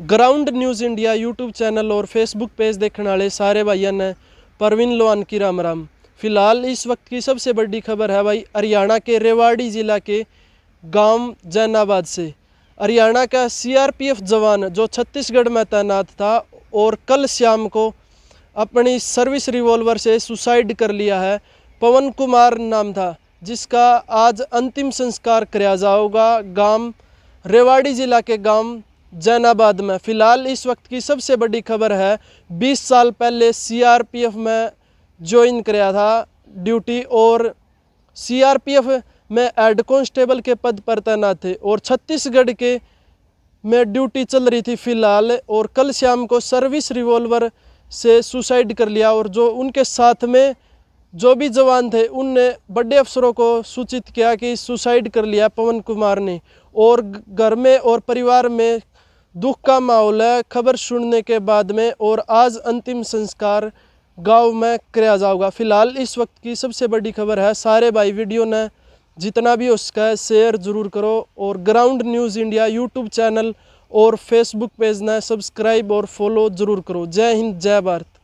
ground news India YouTube channel और Facebook page देखने वाले सारे भाइय ने परवीन लोहान की राम राम फिलहाल इस वक्त की सबसे बड़ी खबर है भाई हरियाणा के रेवाड़ी ज़िला के गांव जैनाबाद से हरियाणा का सीआरपीएफ जवान जो छत्तीसगढ़ में तैनात था और कल शाम को अपनी सर्विस रिवॉल्वर से सुसाइड कर लिया है पवन कुमार नाम था जिसका आज अंतिम संस्कार कराया जाओगा गाँव रेवाड़ी ज़िला के गांव जैनाबाद में फ़िलहाल इस वक्त की सबसे बड़ी खबर है 20 साल पहले सीआरपीएफ में ज्वाइन कराया था ड्यूटी और सीआरपीएफ में हेड कॉन्स्टेबल के पद पर तैनात थे और छत्तीसगढ़ के में ड्यूटी चल रही थी फ़िलहाल और कल शाम को सर्विस रिवॉल्वर से सुसाइड कर लिया और जो उनके साथ में जो भी जवान थे उनने बड़े अफसरों को सूचित किया कि सुसाइड कर लिया पवन कुमार ने और घर में और परिवार में दुख का माहौल है खबर सुनने के बाद में और आज अंतिम संस्कार गांव में कराया जाओगा फिलहाल इस वक्त की सबसे बड़ी खबर है सारे भाई वीडियो ने जितना भी उसका है शेयर ज़रूर करो और ground news India YouTube channel और फेसबुक पेज ने सब्सक्राइब और फॉलो ज़रूर करो जय हिंद जय भारत